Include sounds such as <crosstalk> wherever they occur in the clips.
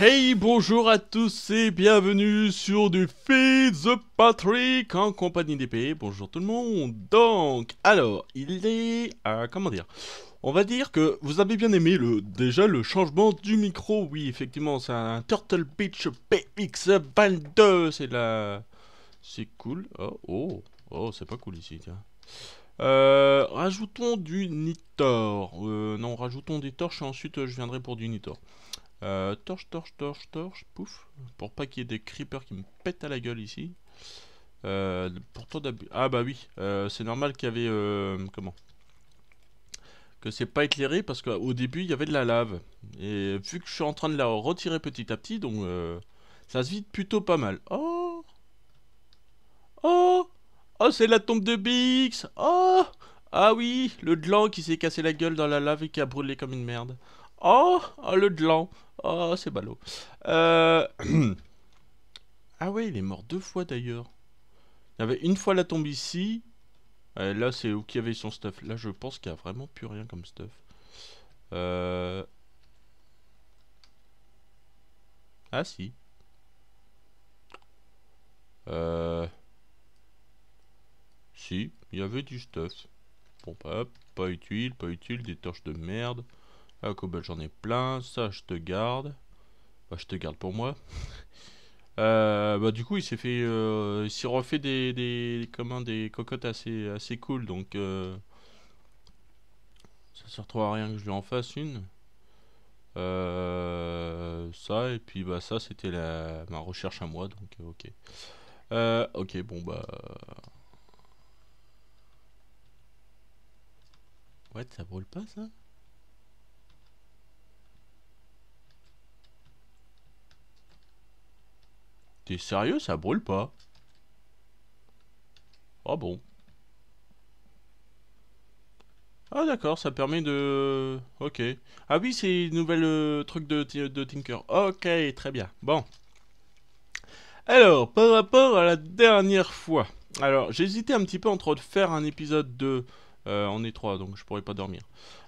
Hey, bonjour à tous et bienvenue sur du Feed the Patrick en compagnie d'épée. Bonjour tout le monde. Donc, alors, il est... Euh, comment dire On va dire que vous avez bien aimé le déjà le changement du micro. Oui, effectivement, c'est un Turtle Beach PX 22 C'est la... C'est cool. Oh, oh, oh c'est pas cool ici, tiens. Euh, rajoutons du Nitor. Euh, non, rajoutons des torches et ensuite euh, je viendrai pour du Nitor. torche, torche, torche, torche, pouf. Pour pas qu'il y ait des creepers qui me pètent à la gueule ici. pour Ah bah oui, c'est normal qu'il y avait. comment que c'est pas éclairé parce qu'au début il y avait de la lave. Et vu que je suis en train de la retirer petit à petit, donc ça se vide plutôt pas mal. Oh Oh Oh, c'est la tombe de Bix Oh Ah oui, le gland qui s'est cassé la gueule dans la lave et qui a brûlé comme une merde. Oh Oh, le gland Oh, c'est ballot. Euh... <clears throat> ah ouais, il est mort deux fois d'ailleurs. Il y avait une fois la tombe ici. là, c'est où qu'il y avait son stuff. Là, je pense qu'il n'y a vraiment plus rien comme stuff. Euh... Ah si. Euh... Si, il y avait du stuff. Bon, hop, pas utile, pas utile, des torches de merde. Ah, cobel j'en ai plein. Ça, je te garde. Bah, je te garde pour moi. <laughs> Euh, bah, du coup, il s'est fait. Euh, il s'est refait des, des cocottes assez, assez cool. Donc, euh, ça sert retrouve à rien que je lui en fasse une. Euh, ça, et puis, bah, ça, c'était ma recherche à moi. Donc, ok. ok, bon, bah. Ouais, ça brûle pas ça T'es sérieux, ça brûle pas Ah oh bon. Ah d'accord, ça permet de... Ok. Ah oui, c'est une nouvelle euh, truc de, de Tinker. Ok, très bien. Bon. Alors, par rapport à la dernière fois. Alors, j'hésitais un petit peu entre faire un épisode de en euh, on est donc je pourrais pas dormir.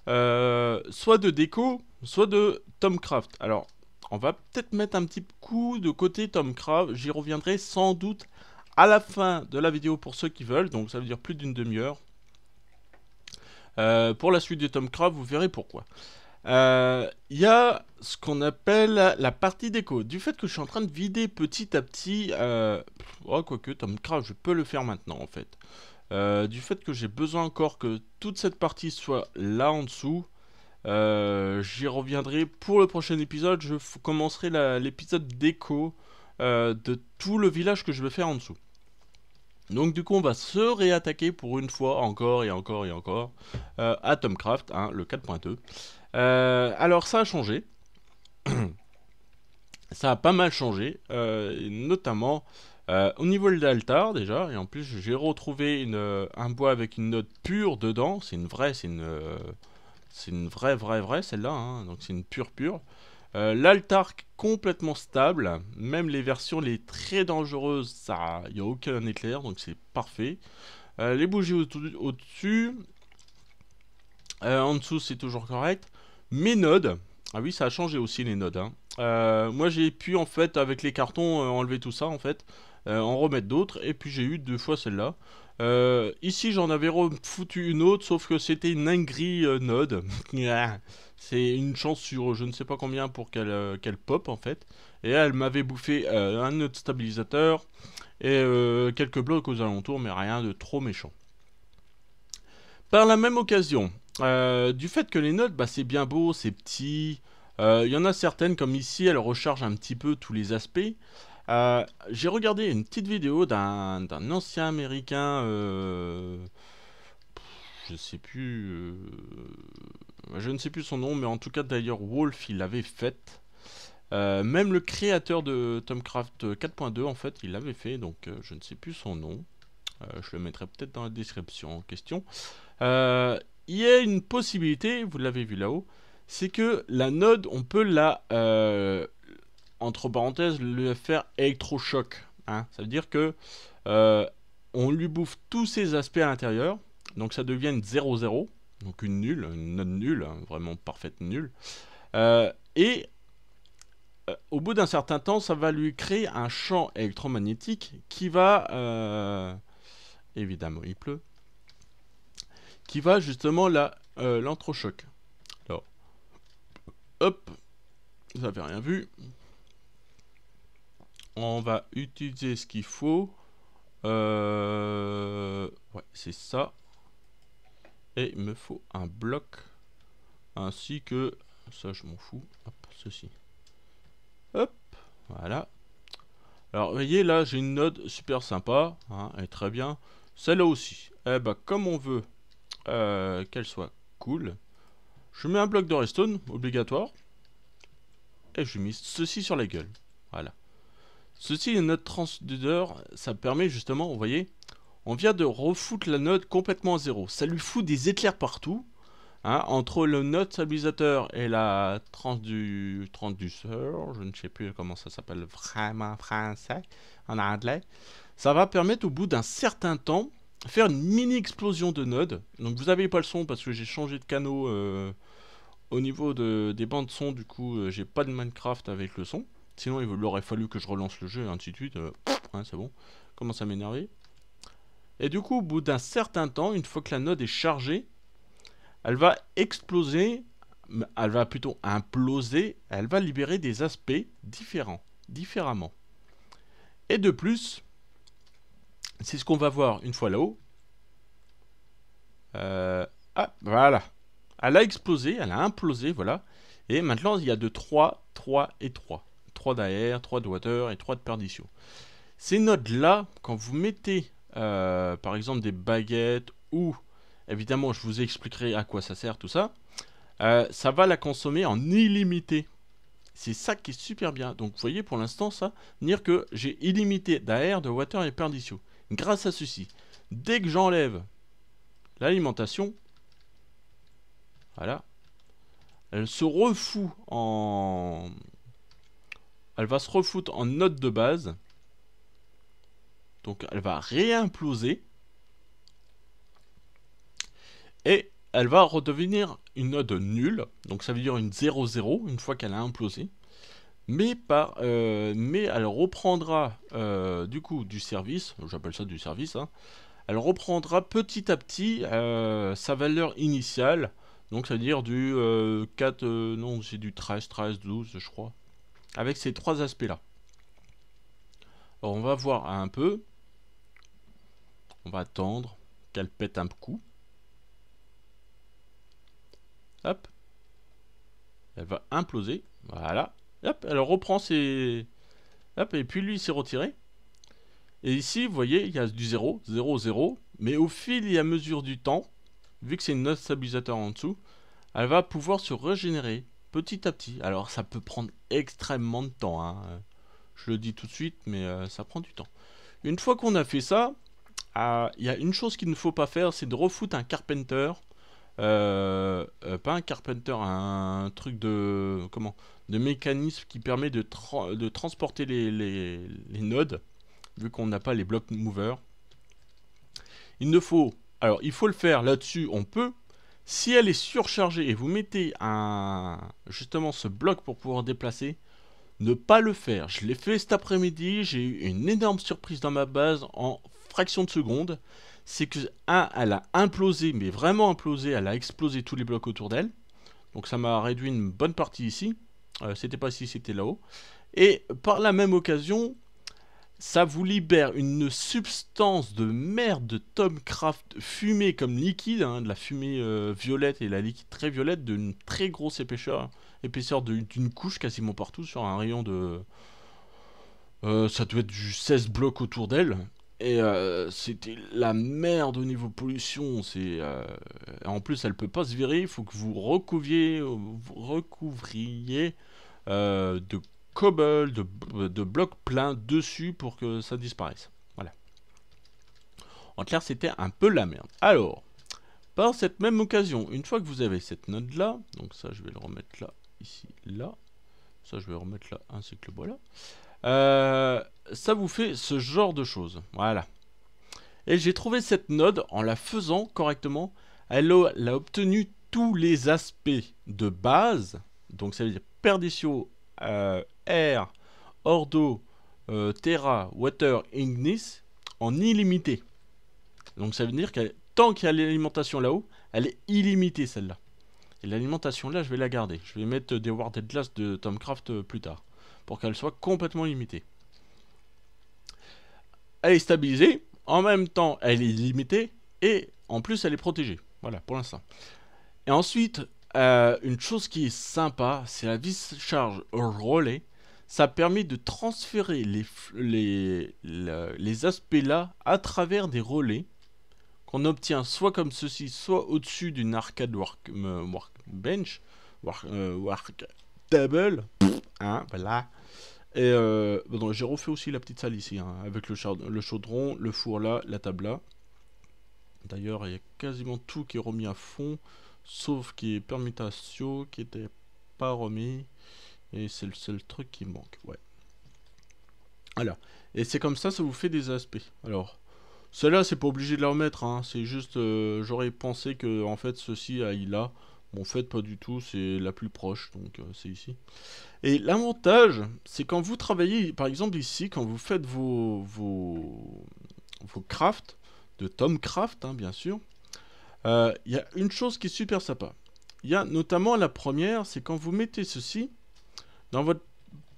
Euh, soit de déco, soit de Tomcraft. Alors, on va peut-être mettre un petit coup de côté Tomcraft. J'y reviendrai sans doute à la fin de la vidéo pour ceux qui veulent. Donc, ça veut dire plus d'une demi-heure. Euh, pour la suite de Tomcraft, vous verrez pourquoi. Il y a ce qu'on appelle la partie déco. Du fait que je suis en train de vider petit à petit... oh, Tom Tomcraft, je peux le faire maintenant, en fait. Euh, du fait que j'ai besoin encore que toute cette partie soit là en dessous, euh, j'y reviendrai pour le prochain épisode. Je commencerai l'épisode déco euh, de tout le village que je vais faire en dessous. Donc du coup, on va se réattaquer pour une fois encore et encore et encore à Tomcraft, hein, le 4.2. alors ça a changé. <clears throat> ça a pas mal changé, notamment euh, au niveau de l'altar déjà, et en plus j'ai retrouvé euh, un bois avec une note pure dedans, c'est une vraie, c'est une, euh, c'est une vraie, vraie, vraie celle-là, hein. donc c'est une pure, pure. l'altar complètement stable, même les versions les très dangereuses, ça, il n'y a aucun éclair, donc c'est parfait. les bougies au-dessus, en dessous c'est toujours correct. Mes nodes, ah oui ça a changé aussi les nodes, hein. moi j'ai pu en fait avec les cartons enlever tout ça en fait. Euh, en remettre d'autres, et puis j'ai eu deux fois celle-là. Euh, ici, j'en avais foutu une autre, sauf que c'était une Angry euh, Node. <laughs> C'est une chance sur je ne sais pas combien pour qu'elle pop en fait. Et elle m'avait bouffé un autre stabilisateur et quelques blocs aux alentours, mais rien de trop méchant. Par la même occasion, du fait que les notes, bah, c'est bien beau, c'est petit. Il y en a certaines, comme ici, elles rechargent un petit peu tous les aspects. Euh, j'ai regardé une petite vidéo d'un ancien américain, euh, je sais plus, euh, je ne sais plus son nom, mais en tout cas d'ailleurs Wolf il l'avait faite. Euh, même le créateur de Tomcraft 4.2 en fait il l'avait fait, donc je ne sais plus son nom. je le mettrai peut-être dans la description en question. Il y a une possibilité, vous l'avez vu là-haut, c'est que la node on peut la entre parenthèses, le faire électrochoc. Hein. Ça veut dire que euh, on lui bouffe tous ses aspects à l'intérieur, donc ça devient une 0 donc une nulle, une note nulle, hein, vraiment parfaite nulle. Euh, et euh, au bout d'un certain temps, ça va lui créer un champ électromagnétique qui va, évidemment, il pleut, qui va justement l'entrechoc. Alors, hop, vous n'avez rien vu, on va utiliser ce qu'il faut. Euh, ouais, c'est ça. Et il me faut un bloc. Ainsi que... Ça, je m'en fous. Hop, ceci. Hop, voilà. Alors, voyez, là, j'ai une note super sympa. et hein, très bien. Celle-là aussi. Eh ben, comme on veut euh, qu'elle soit cool, je mets un bloc de redstone, obligatoire. Et je mets ceci sur la gueule. Voilà. Ceci est une note ça permet justement, vous voyez, on vient de refoutre la note complètement à zéro. Ça lui fout des éclairs partout. Hein, entre le note stabilisateur et la du transduceur, je ne sais plus comment ça s'appelle vraiment français, en anglais, ça va permettre au bout d'un certain temps faire une mini explosion de node. Donc vous n'avez pas le son parce que j'ai changé de canot euh, au niveau des bandes son, du coup euh, j'ai pas de Minecraft avec le son. Sinon, il aurait fallu que je relance le jeu, et ainsi de suite. Euh, c'est bon. Commence à m'énerver. Et du coup, au bout d'un certain temps, une fois que la node est chargée, elle va exploser, elle va plutôt imploser, elle va libérer des aspects différents, différemment. Et de plus, c'est ce qu'on va voir une fois là-haut. Euh, ah, voilà. Elle a explosé, elle a implosé, voilà. Et maintenant, il y a de 3, 3 et 3. 3 d'AR, 3 de Water et 3 de Perdition. Ces notes là quand vous mettez euh, par exemple des baguettes ou évidemment je vous expliquerai à quoi ça sert tout ça, euh, ça va la consommer en illimité. C'est ça qui est super bien. Donc vous voyez pour l'instant ça, dire que j'ai illimité d'air, de Water et Perdition. Grâce à ceci, dès que j'enlève l'alimentation, voilà, elle se refout en, elle va se refoutre en note de base. Donc elle va réimploser. Et elle va redevenir une note nulle. Donc ça veut dire une 0-0 une fois qu'elle a implosé. Mais, par, euh, mais elle reprendra euh, du coup du service, j'appelle ça du service, hein. elle reprendra petit à petit euh, sa valeur initiale. Donc ça veut dire du 4, non c'est du 13, 13, 12 je crois avec ces trois aspects-là. Alors on va voir un peu. On va attendre qu'elle pète un coup. Hop. Elle va imploser. Voilà. Hop, elle reprend ses... Hop, et puis lui, il s'est retiré. Et ici, vous voyez, il y a du 0, 0, 0. Mais au fil et à mesure du temps, vu que c'est une note stabilisateur en dessous, elle va pouvoir se régénérer petit à petit. Alors ça peut prendre extrêmement de temps. Hein. Je le dis tout de suite, mais euh, ça prend du temps. Une fois qu'on a fait ça, ah, il y a une chose qu'il ne faut pas faire, c'est de refoutre un carpenter. Euh, euh, pas un carpenter, un truc de comment de mécanisme qui permet de, de transporter les, nodes, vu qu'on n'a pas les blocs movers. Il ne faut alors il faut le faire là-dessus, on peut, si elle est surchargée et vous mettez un, justement ce bloc pour pouvoir déplacer, ne pas le faire. Je l'ai fait cet après-midi, j'ai eu une énorme surprise dans ma base en fraction de seconde. C'est que, un, elle a implosé, mais vraiment implosé, elle a explosé tous les blocs autour d'elle. Donc ça m'a réduit une bonne partie ici. Euh, c'était pas ici, c'était là-haut. Et par la même occasion, ça vous libère une substance de merde de Tom Craft fumée comme liquide, hein, de la fumée euh, violette et la liquide très violette d'une très grosse épaisseur, épaisseur d'une couche quasiment partout sur un rayon de... Euh, ça doit être du 16 blocs autour d'elle. Et euh, c'était la merde au niveau pollution. C'est en plus elle peut pas se virer. Il faut que vous recouvriez, vous recouvriez de cobble, de, blocs pleins dessus pour que ça disparaisse. Voilà. En clair, c'était un peu la merde. Alors, par cette même occasion, une fois que vous avez cette node là, donc ça je vais le remettre là, ici, là, ça je vais remettre là, ainsi que le bois là, euh, ça vous fait ce genre de choses. Voilà. Et j'ai trouvé cette node en la faisant correctement. Elle a, obtenu tous les aspects de base. Donc ça veut dire perdition, euh, Air, Ordo, euh, Terra, Water, Ignis en illimité. Donc ça veut dire que tant qu'il y a l'alimentation là-haut, elle est illimitée celle-là. Et l'alimentation là, je vais la garder. Je vais mettre des Warded Glass de Tomcraft euh, plus tard. Pour qu'elle soit complètement limitée. Elle est stabilisée. En même temps, elle est limitée. Et en plus, elle est protégée. Voilà, pour l'instant. Et ensuite, euh, une chose qui est sympa, c'est la vis-charge relais ça permet de transférer les, les, les aspects-là à travers des relais qu'on obtient soit comme ceci, soit au-dessus d'une arcade work, euh, workbench, work, euh, table. Hein, voilà. Et euh, bah j'ai refait aussi la petite salle ici, hein, avec le, le chaudron, le four là, la table là. D'ailleurs, il y a quasiment tout qui est remis à fond, sauf qui est permutation, qui n'était pas remis. Et c'est le seul truc qui manque, ouais. Alors, et c'est comme ça, ça vous fait des aspects. Alors, celle-là, c'est pas obligé de la remettre, hein. c'est juste, euh, j'aurais pensé que, en fait, ceci, aille ah, il a. Bon, en fait, pas du tout, c'est la plus proche, donc euh, c'est ici. Et l'avantage, c'est quand vous travaillez, par exemple ici, quand vous faites vos, vos, vos crafts, de Tom Craft, hein, bien sûr, euh, il y a une chose qui est super sympa. Il y a notamment la première, c'est quand vous mettez ceci, dans votre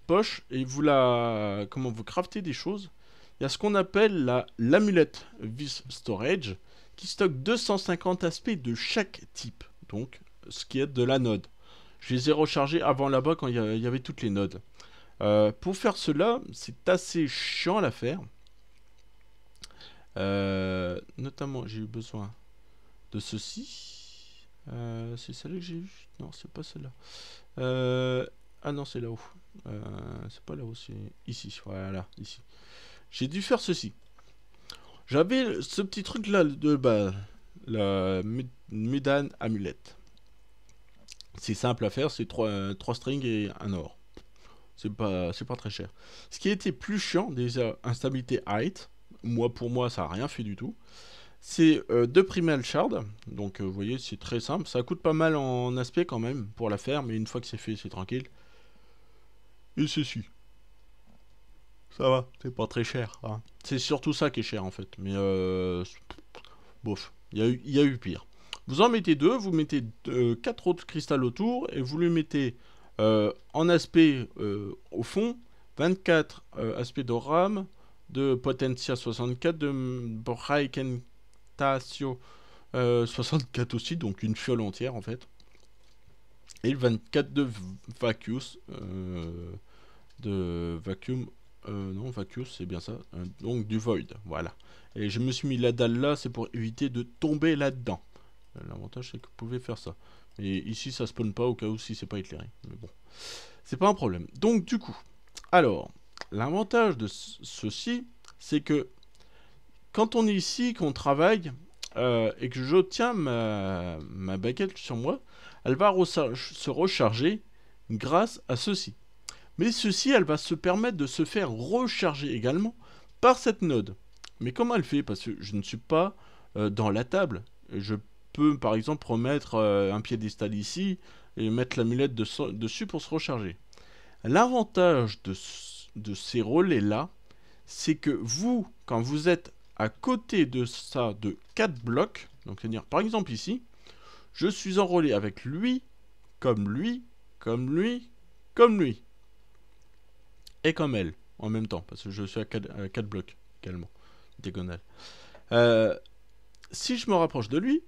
poche, et vous la... Comment vous craftez des choses Il y a ce qu'on appelle la l'amulette Vis Storage, qui stocke 250 aspects de chaque type. Donc, ce qui est de la node. Je les ai rechargés avant là-bas quand il y, avait toutes les nodes. Euh, pour faire cela, c'est assez chiant à la faire. Euh, notamment, j'ai eu besoin de ceci. Euh, c'est celle que j'ai eu Non, c'est pas celle-là. Ah non, c'est là-haut. Euh, c'est pas là-haut, c'est ici. Voilà, ici. J'ai dû faire ceci. J'avais ce petit truc là de bah, la médane amulette. C'est simple à faire, c'est trois, strings et un or. C'est pas, pas très cher. Ce qui était plus chiant, des instabilité height. Moi, pour moi, ça a rien fait du tout. C'est euh, deux primal shards. Donc, euh, vous voyez, c'est très simple. Ça coûte pas mal en aspect quand même pour la faire, mais une fois que c'est fait, c'est tranquille et ceci. Ça va, c'est pas très cher. Hein. C'est surtout ça qui est cher en fait. Mais euh, bof, il y, y, a eu pire. Vous en mettez deux, vous mettez euh, quatre autres cristals autour et vous lui mettez euh, en aspect euh, au fond 24 aspects de Ram, de Potentia 64, de euh, 64 aussi, donc une fiole entière en fait. Et 24 de Vacuus. Euh, de vacuum. Euh, non, vacuum c'est bien ça. Euh, donc du void, voilà. Et je me suis mis la dalle là, c'est pour éviter de tomber là-dedans. Euh, l'avantage, c'est que vous pouvez faire ça. Et ici, ça spawn pas au cas où si c'est pas éclairé. Mais bon, c'est pas un problème. Donc du coup, alors, l'avantage de ceci, c'est que quand on est ici, qu'on travaille, et que je tiens ma, ma baguette sur moi, elle va se recharger grâce à ceci mais ceci elle va se permettre de se faire recharger également par cette node. Mais comment elle fait Parce que je ne suis pas euh, dans la table. Je peux par exemple remettre euh, un piédestal ici et mettre l'amulette de dessus pour se recharger. L'avantage de, de ces relais-là, c'est que vous, quand vous êtes à côté de ça de 4 blocs, donc c'est-à-dire par exemple ici, je suis en relais avec lui, comme lui, comme lui, comme lui comme elle en même temps, parce que je suis à 4, blocs également, diagonale. Euh, si je me rapproche de lui,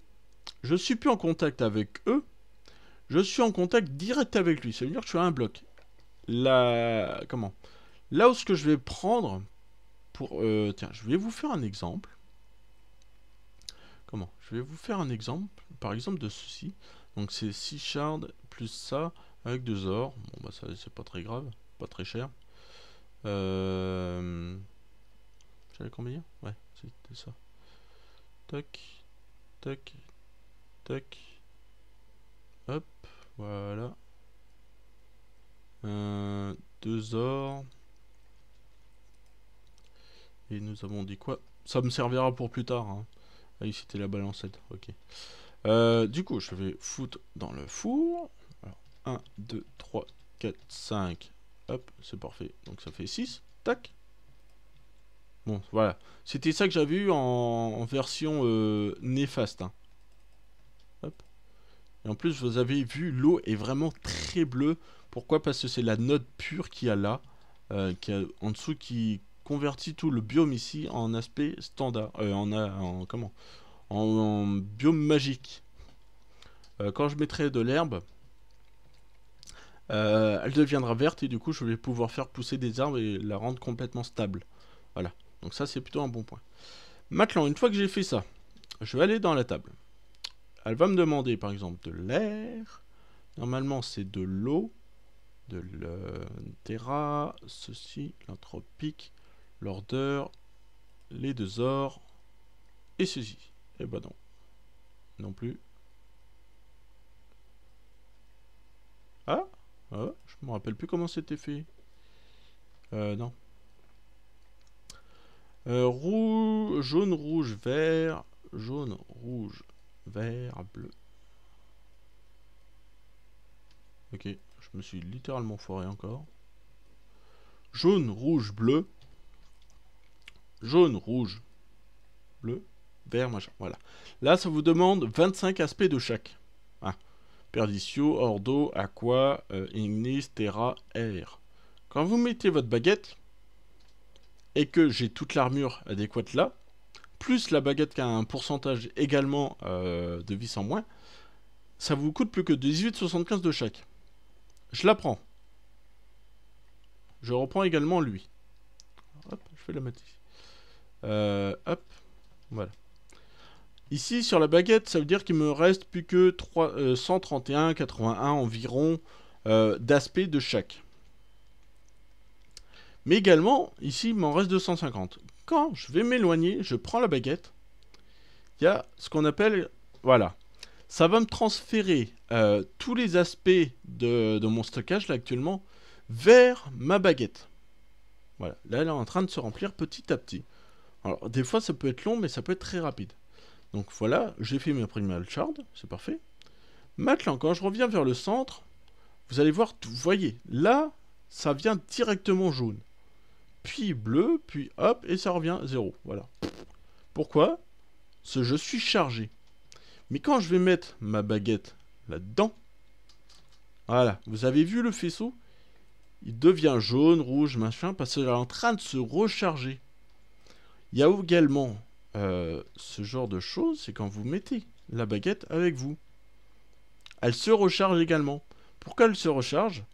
je suis plus en contact avec eux, je suis en contact direct avec lui, c'est veut dire que je suis à un bloc. Là, comment Là où ce que je vais prendre pour... Euh, tiens, je vais vous faire un exemple. Comment Je vais vous faire un exemple, par exemple de ceci. Donc c'est 6 shards plus ça avec deux or. Bon bah ça c'est pas très grave, pas très cher. Euh... J'avais combien Ouais, c'était ça. Toc, Tac. Tac. Hop, voilà. Euh, deux ors. Et nous avons dit quoi Ça me servira pour plus tard. Hein. Ah oui, c'était la balancette, ok. Euh, du coup, je vais foutre dans le four. 1, 2, 3, 4, 5, Hop, c'est parfait. Donc ça fait 6. Tac. Bon, voilà. C'était ça que j'avais eu en, version euh, néfaste. Hein. Hop. Et en plus, vous avez vu, l'eau est vraiment très bleue. Pourquoi Parce que c'est la note pure euh, qui a là, qui en dessous, qui convertit tout le biome ici en aspect standard. Euh, en, comment en, en biome magique. quand je mettrai de l'herbe, euh, elle deviendra verte et du coup je vais pouvoir faire pousser des arbres et la rendre complètement stable. Voilà, donc ça c'est plutôt un bon point. Maintenant, une fois que j'ai fait ça, je vais aller dans la table. Elle va me demander par exemple de l'air. Normalement c'est de l'eau, de terra ceci, l'anthropique, l'ordeur, les deux ors et ceci. Et eh bah ben non, non plus. Ah ah je me rappelle plus comment c'était fait. Euh, non. Euh, rouge, jaune, rouge, vert. Jaune, rouge, vert, bleu. Ok, je me suis littéralement foiré encore. Jaune, rouge, bleu. Jaune, rouge, bleu, vert, majeur. Voilà. Là, ça vous demande 25 aspects de chaque. Perditio, Ordo, Aqua, euh, Ignis, Terra, Air. Quand vous mettez votre baguette, et que j'ai toute l'armure adéquate là, plus la baguette qui a un pourcentage également euh, de vie en moins, ça vous coûte plus que 18,75 de chaque. Je la prends. Je reprends également lui. Hop, je fais la ici. Euh, hop, voilà. Ici, sur la baguette, ça veut dire qu'il me reste plus que 3, 131, 81 environ euh, d'aspects de chaque. Mais également, ici, il m'en reste 250. Quand je vais m'éloigner, je prends la baguette. Il y a ce qu'on appelle... Voilà. Ça va me transférer euh, tous les aspects de, de, mon stockage, là, actuellement, vers ma baguette. Voilà. Là, elle est en train de se remplir petit à petit. Alors, des fois, ça peut être long, mais ça peut être très rapide. Donc voilà, j'ai fait mes primal shard, c'est parfait. Maintenant, quand je reviens vers le centre, vous allez voir, vous voyez, là, ça vient directement jaune. Puis bleu, puis hop, et ça revient zéro. Voilà. Pourquoi Ce je suis chargé. Mais quand je vais mettre ma baguette là-dedans, voilà, vous avez vu le faisceau Il devient jaune, rouge, machin, parce qu'il est en train de se recharger. Il y a également euh, ce genre de choses, c'est quand vous mettez la baguette avec vous. Elle se recharge également. Pourquoi elle se recharge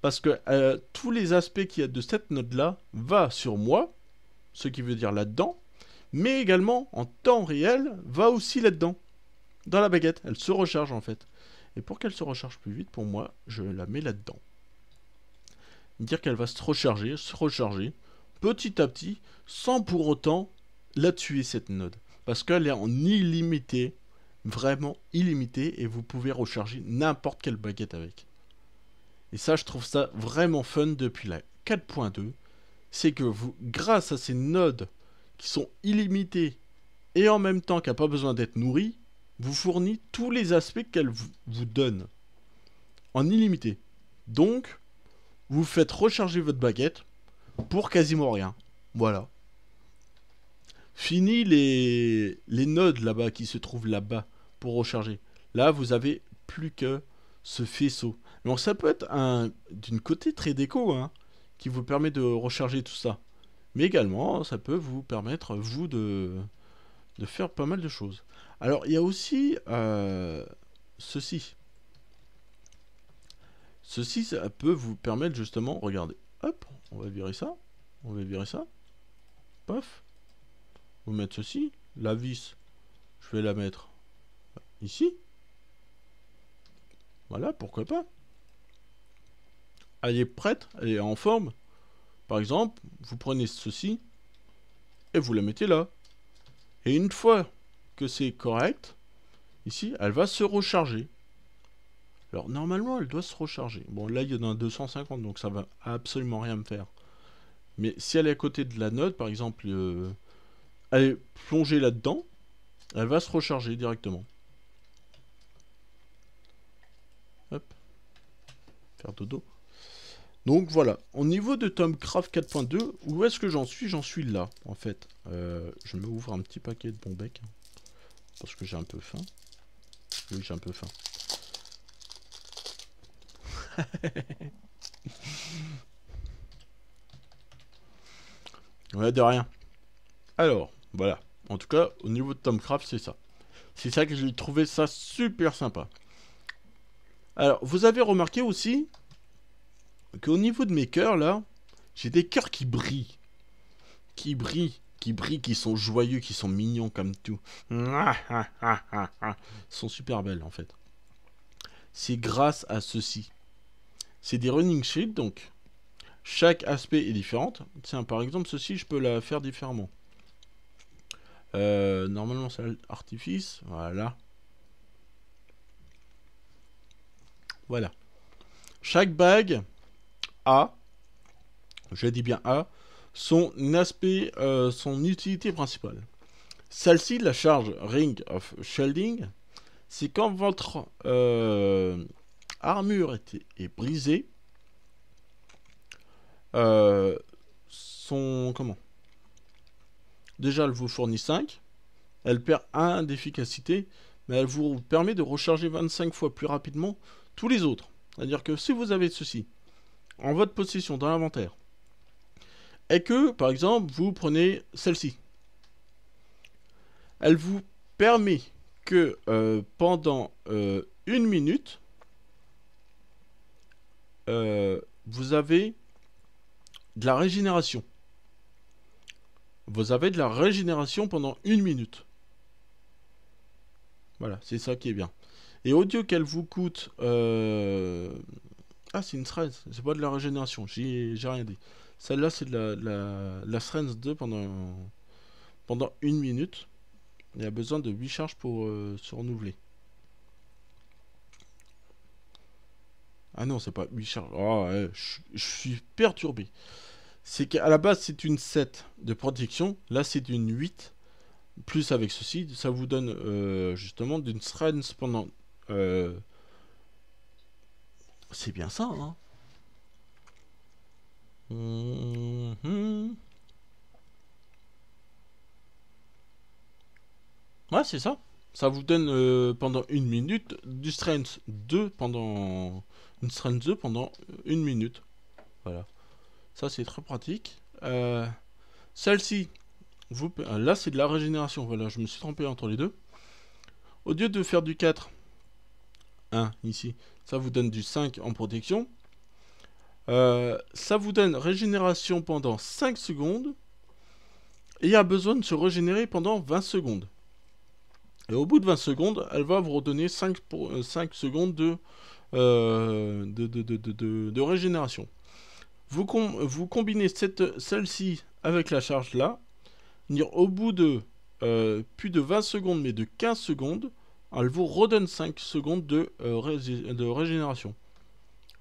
Parce que euh, tous les aspects qu'il y a de cette note-là va sur moi, ce qui veut dire là-dedans, mais également en temps réel va aussi là-dedans, dans la baguette. Elle se recharge en fait. Et pour qu'elle se recharge plus vite, pour moi, je la mets là-dedans. Dire qu'elle va se recharger, se recharger, petit à petit, sans pour autant la tuer cette node. Parce qu'elle est en illimité, vraiment illimité, et vous pouvez recharger n'importe quelle baguette avec. Et ça, je trouve ça vraiment fun depuis la 4.2. C'est que vous, grâce à ces nodes qui sont illimitées et en même temps qui n'ont pas besoin d'être nourries, vous fournit tous les aspects qu'elle vous donne en illimité. Donc, vous faites recharger votre baguette pour quasiment rien. Voilà. Fini les, les nodes là-bas qui se trouvent là-bas pour recharger. Là, vous avez plus que ce faisceau. Donc ça peut être un d'une côté très déco, hein, qui vous permet de recharger tout ça. Mais également, ça peut vous permettre, vous, de, de faire pas mal de choses. Alors, il y a aussi euh, ceci. Ceci, ça peut vous permettre justement, regardez, hop, on va virer ça, on va virer ça, paf, vous mettre ceci. La vis, je vais la mettre ici. Voilà, pourquoi pas. Elle est prête, elle est en forme. Par exemple, vous prenez ceci et vous la mettez là. Et une fois que c'est correct, ici, elle va se recharger. Alors normalement, elle doit se recharger. Bon, là, il y en a 250, donc ça va absolument rien me faire. Mais si elle est à côté de la note, par exemple, euh, elle est là-dedans, elle va se recharger directement. Hop. Faire dodo. Donc voilà, au niveau de Tomcraft 4.2, où est-ce que j'en suis J'en suis là, en fait. Euh, je me ouvre un petit paquet de bon bec, hein, parce que j'ai un peu faim. Oui, j'ai un peu faim. <laughs> ouais, de rien. Alors, voilà. En tout cas, au niveau de Tomcraft, c'est ça. C'est ça que j'ai trouvé ça super sympa. Alors, vous avez remarqué aussi qu'au niveau de mes cœurs, là, j'ai des cœurs qui brillent. Qui brillent, qui brillent, qui sont joyeux, qui sont mignons comme tout. Ils sont super belles, en fait. C'est grâce à ceci. C'est des running shields, donc. Chaque aspect est différent. Tiens, par exemple, ceci, je peux la faire différemment. Euh, normalement, c'est l'artifice. Voilà. Voilà. Chaque bague a, je dis bien a, son aspect, euh, son utilité principale. Celle-ci, la charge Ring of Shielding, c'est quand votre euh, armure est, brisée, son comment Déjà, elle vous fournit 5. Elle perd 1 d'efficacité, mais elle vous permet de recharger 25 fois plus rapidement tous les autres. C'est-à-dire que si vous avez ceci en votre possession dans l'inventaire, et que, par exemple, vous prenez celle-ci, elle vous permet que euh, pendant euh, une minute, euh, vous avez de la régénération vous avez de la régénération pendant une minute. Voilà, c'est ça qui est bien. Et au qu'elle vous coûte... Euh, ah, c'est une strength, c'est pas de la régénération, j'ai rien dit. Celle-là, c'est de la, la, 2 pendant, pendant une minute. Il y a besoin de 8 charges pour euh, se renouveler. Ah non, c'est pas 8 charges. Ah, je suis perturbé c'est qu'à la base c'est une 7 de protection, là c'est une 8, plus avec ceci, ça vous donne euh, justement d'une strength pendant... Euh, c'est bien ça, hein mm-hmm. Ouais, c'est ça. Ça vous donne euh, pendant une minute du strength 2 pendant... Une strength 2 pendant une minute. Voilà. Ça, c'est très pratique. Euh, celle-ci, vous... Euh, là, c'est de la régénération. Voilà, je me suis trompé entre les deux. Au lieu de faire du 4, 1 ici, ça vous donne du 5 en protection. Euh, ça vous donne régénération pendant 5 secondes et a besoin de se régénérer pendant 20 secondes. Et au bout de 20 secondes, elle va vous redonner 5, pour, 5 secondes de, de, régénération. Vous, vous combinez celle-ci avec la charge là. Au bout de euh, plus de 20 secondes, mais de 15 secondes, elle vous redonne 5 secondes de, euh, de régénération.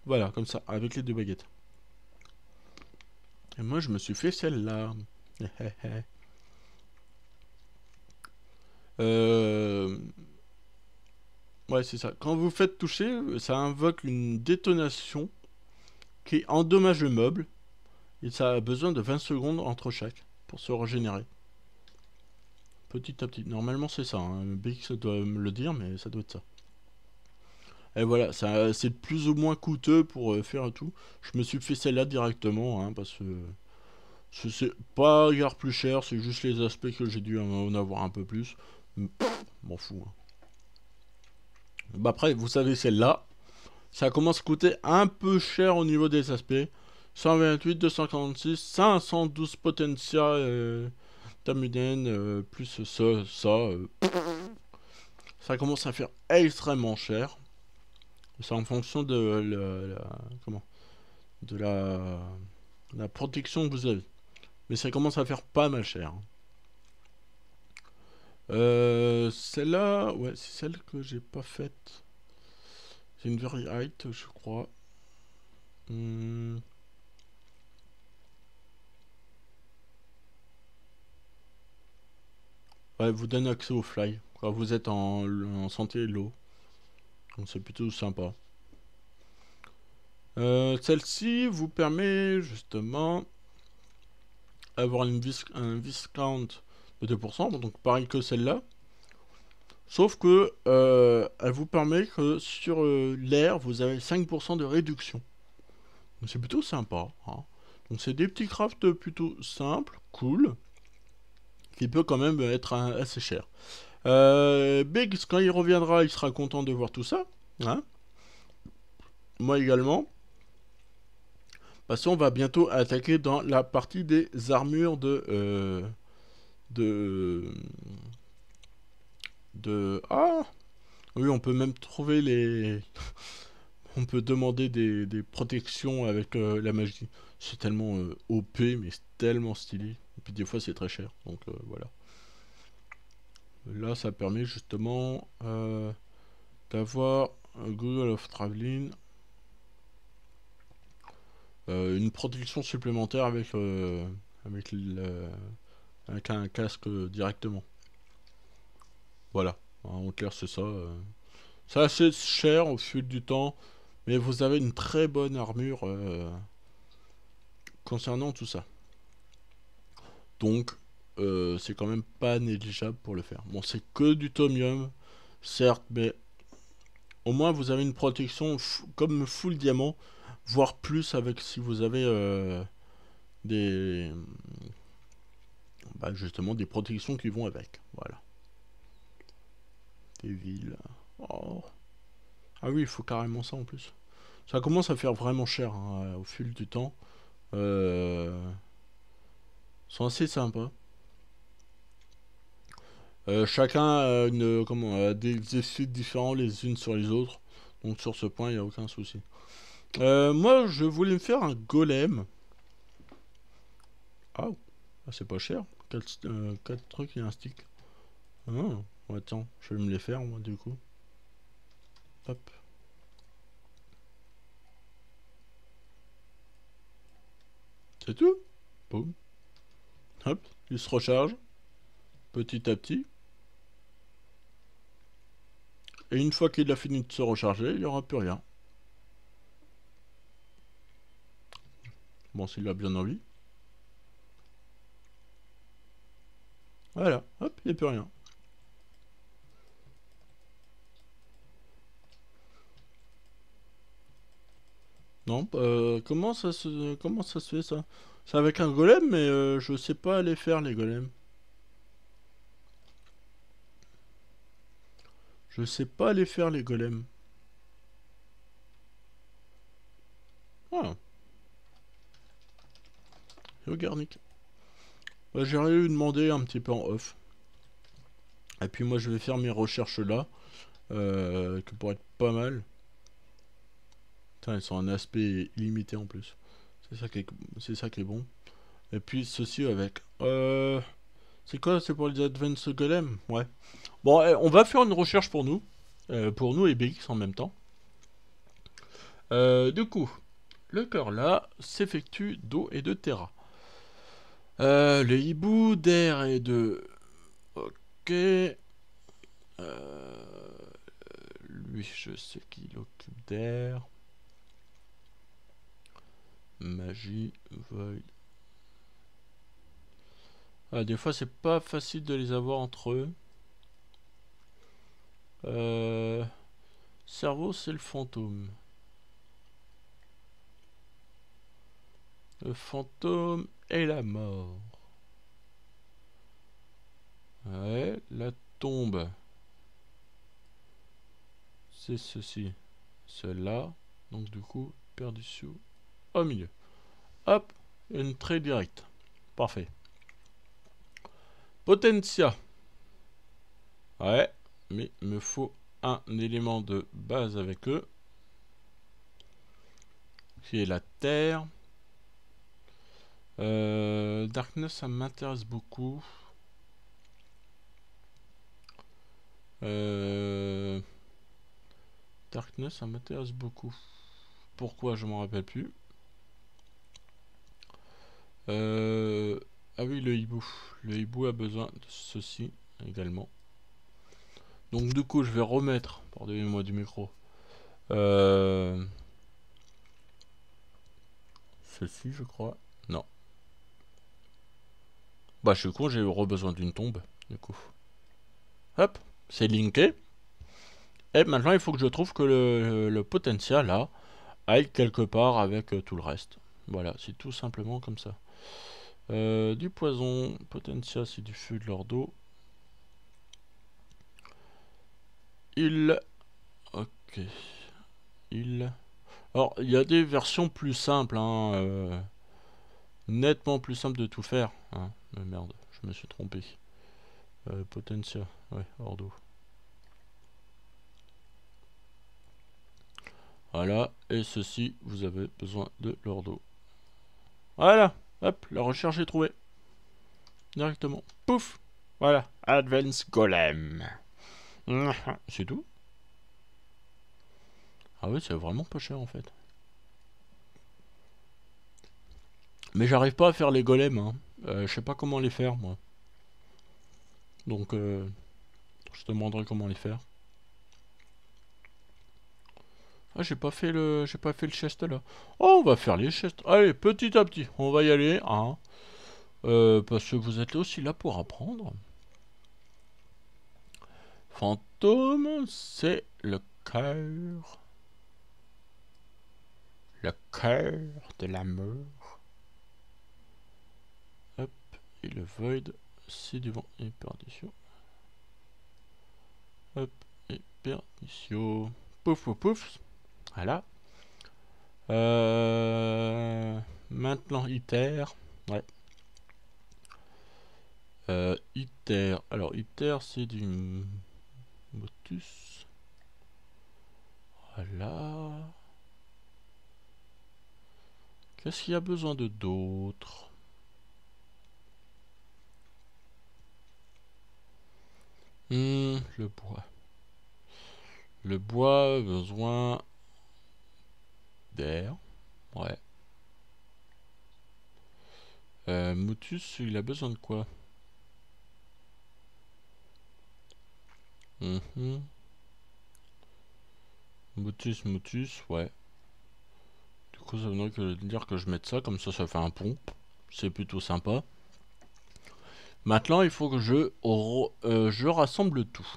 Voilà, comme ça, avec les deux baguettes. Et moi, je me suis fait celle-là. <laughs> Euh, ouais, c'est ça. Quand vous faites toucher, ça invoque une détonation qui endommage le meuble et ça a besoin de 20 secondes entre chaque pour se régénérer. Petit à petit. Normalement c'est ça, hein. BX doit me le dire mais ça doit être ça. Et voilà, ça c'est plus ou moins coûteux pour euh, faire tout. Je me suis fait celle-là directement hein, parce que c'est pas gare plus cher, c'est juste les aspects que j'ai dû en avoir un peu plus. M'en fous. Hein. Bah après, vous savez celle-là, ça commence à coûter un peu cher au niveau des aspects. 128, 246, 512 potentia euh, tamuden, euh, plus ça, ça. Euh, ça commence à faire extrêmement cher. C'est en fonction de la, comment de la, la protection que vous avez. Mais ça commence à faire pas mal cher. Euh, celle-là, ouais, c'est celle que j'ai pas faite une very height, je crois. Hmm. vous donne accès au fly quand vous êtes en, santé et l'eau. Donc c'est plutôt sympa. Euh, celle-ci vous permet justement avoir une un viscount de 2%, donc pareil que celle-là. Sauf que euh, elle vous permet que sur euh, l'air, vous avez 5% de réduction. c'est plutôt sympa. Hein. Donc c'est des petits crafts plutôt simples, cool, qui peut quand même être assez cher. Euh, Biggs, quand il reviendra, il sera content de voir tout ça. Hein. Moi également. Parce qu'on va bientôt attaquer dans la partie des armures de... Euh, de de... Ah Oui, on peut même trouver les... <laughs> on peut demander des, protections avec euh, la magie. C'est tellement euh, OP, mais c'est tellement stylé. Et puis des fois, c'est très cher, donc euh, voilà. Là, ça permet justement d'avoir Google of Traveling. une protection supplémentaire avec, avec un casque directement. Voilà, en clair c'est ça. Euh. C'est assez cher au fil du temps, mais vous avez une très bonne armure euh, concernant tout ça. Donc, euh, c'est quand même pas négligeable pour le faire. Bon, c'est que du tomium, certes, mais au moins vous avez une protection comme full diamant, voire plus avec si vous avez des... Bah, justement des protections qui vont avec. Voilà. Des villes. Oh. Ah oui, il faut carrément ça en plus. Ça commence à faire vraiment cher hein, euh, au fil du temps. Euh, c'est assez sympa. Euh, chacun a comment, des effets différents les unes sur les autres. Donc sur ce point, il n'y a aucun souci. moi, je voulais me faire un golem. Ah, ah c'est pas cher. 4, trucs et un stick. Ah attends, je vais me les faire moi du coup. Hop. C'est tout. Boum. Hop, il se recharge. Petit à petit. Et une fois qu'il a fini de se recharger, il n'y aura plus rien. Bon, s'il a bien envie. Voilà, hop, il n'y a plus rien. Non, euh, comment, ça se, comment ça se fait ça C'est avec un golem, mais je euh, je sais pas aller faire les golems. Je sais pas aller faire les golems. Voilà. Ah. Yo Garnic. Bah, j'ai rien lui demander un petit peu en off. Et puis moi je vais faire mes recherches là. Euh, que pour être pas mal ils sont un aspect illimité en plus. C'est ça qui est, ça qui est bon. Et puis ceci avec. Euh, c'est quoi C'est pour les Advanced Golem Ouais. Bon, eh, on va faire une recherche pour nous. Euh, pour nous et BX en même temps. Euh, du coup, le cœur là s'effectue d'eau et de terra. le hibou d'air et de. Ok. lui, je sais qu'il occupe d'air magie, void. Ah, des fois, c'est pas facile de les avoir entre eux. Euh, cerveau, c'est le fantôme. Le fantôme et la mort. Ouais, la tombe. C'est ceci. Cela. Donc du coup, perdu sous au milieu. Hop, une trait directe. Parfait. Potentia. Ouais, mais il me faut un élément de base avec eux. Qui est la Terre. Euh, darkness, ça m'intéresse beaucoup. Euh, darkness, ça m'intéresse beaucoup. Pourquoi, je m'en rappelle plus. Euh, ah oui, le hibou. Le hibou a besoin de ceci également. Donc du coup, je vais remettre, pardonnez-moi du micro, euh, ceci je crois. Non. Bah je suis con, j'ai besoin d'une tombe, du coup. Hop, c'est linké. Et maintenant, il faut que je trouve que le, le potentiel, là, aille quelque part avec euh, tout le reste. Voilà, c'est tout simplement comme ça. Euh, du poison, Potentia, c'est du feu de l'ordo. Il... Ok. Il... Alors, il y a des versions plus simples, hein, euh, nettement plus simple de tout faire. Hein. Mais merde, je me suis trompé. Euh, Potentia, ouais, Ordo. Voilà, et ceci, vous avez besoin de l'ordo. Voilà Hop, la recherche est trouvée. Directement. Pouf Voilà, Advance Golem. <laughs> C'est tout Ah oui, c'est vraiment pas cher en fait. Mais j'arrive pas à faire les golems. Hein. Euh, je sais pas comment les faire moi. Donc, euh, je te demanderai comment les faire. Ah, j'ai pas fait le j'ai pas fait le chest là. Oh, on va faire les chests. Allez, petit à petit, on va y aller. Hein. Euh, parce que vous êtes aussi là pour apprendre. Fantôme, c'est le cœur. Le cœur de l'amour. Hop, et le void, c'est du et perdition. Hop, et perdition. Pouf, pouf, pouf. Voilà. Euh, maintenant, ITER. Ouais. Euh, ITER. Alors, ITER, c'est du Motus. Voilà. Qu'est-ce qu'il y a besoin de d'autres hmm, le bois. Le bois, besoin Ouais. Euh, il a besoin de quoi Moutus, mhm. Motus, ouais. Du coup, ça voudrait que dire que je mette ça, comme ça, ça fait un pont. C'est plutôt sympa. Maintenant, il faut que je, euh, je rassemble tout.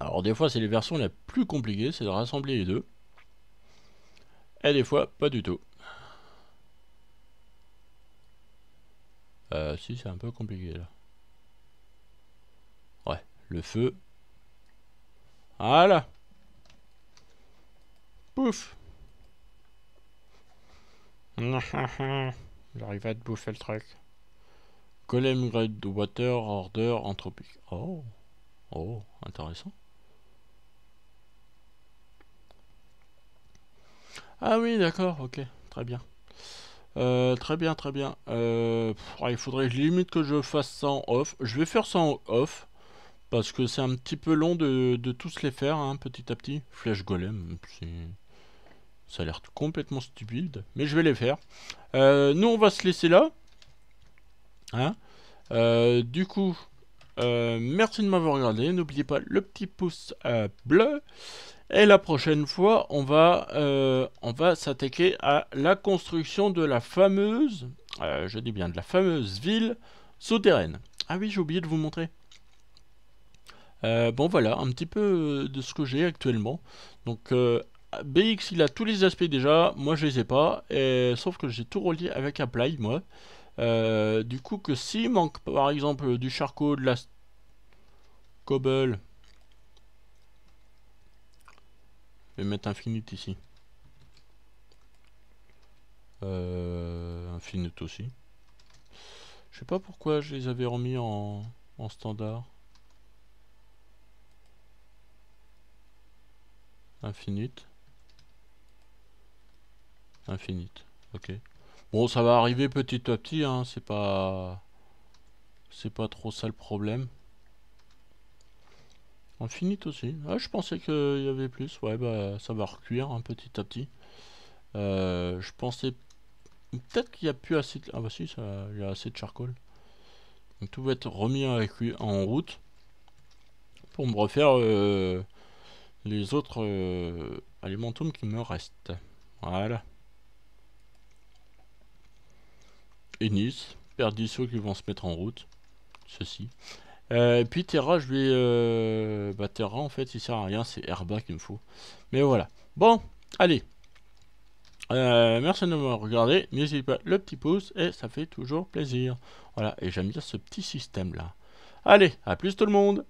Alors, des fois, c'est les versions les plus compliquées, c'est de rassembler les deux. Et eh, des fois, pas du tout. Euh, si, c'est un peu compliqué là. Ouais, le feu. Voilà. Pouf. <laughs> J'arrive à te bouffer le truc. Golem Water Order Anthropique. Oh. Oh, intéressant. Ah oui, d'accord, ok, très bien. Euh, très bien, très bien. Euh, il faudrait limite que je fasse ça en off. Je vais faire sans off. Parce que c'est un petit peu long de, tous les faire, hein, petit à petit. Flèche golem, ça a l'air complètement stupide. Mais je vais les faire. Euh, nous, on va se laisser là. Hein du coup, merci de m'avoir regardé. N'oubliez pas le petit pouce bleu. Et la prochaine fois, on va, euh, va s'attaquer à la construction de la fameuse, euh, je dis bien de la fameuse ville souterraine. Ah oui, j'ai oublié de vous montrer. Euh, bon voilà, un petit peu de ce que j'ai actuellement. Donc BX, il a tous les aspects déjà, moi je les ai pas, sauf que j'ai tout relié avec Apply, moi. du coup que s'il manque par exemple du charcot, de la cobble, Je vais mettre infinite ici. infinite euh, aussi. Je sais pas pourquoi je les avais remis en, en standard. Infinite. Infinite. Ok. Bon, ça va arriver petit à petit. Hein. C'est pas, c'est pas trop ça le problème. Infinite aussi. Ah, je pensais qu'il y avait plus. Ouais, bah ça va recuire un hein, petit à petit. Euh, je pensais peut-être qu'il n'y a plus assez de... Ah bah si, ça, il y a assez de charcoal. Donc tout va être remis avec lui en route pour me refaire euh, les autres Alimentum alimentums qui me restent. Voilà. nice ceux qui vont se mettre en route. Ceci. Euh, et puis Terra, je lui, euh, Bah Terra, en fait, il sert à rien, c'est Herba qu'il me faut. Mais voilà. Bon, allez. Euh, merci de m'avoir regardé. N'hésitez pas, le petit pouce, et ça fait toujours plaisir. Voilà, et j'aime bien ce petit système-là. Allez, à plus tout le monde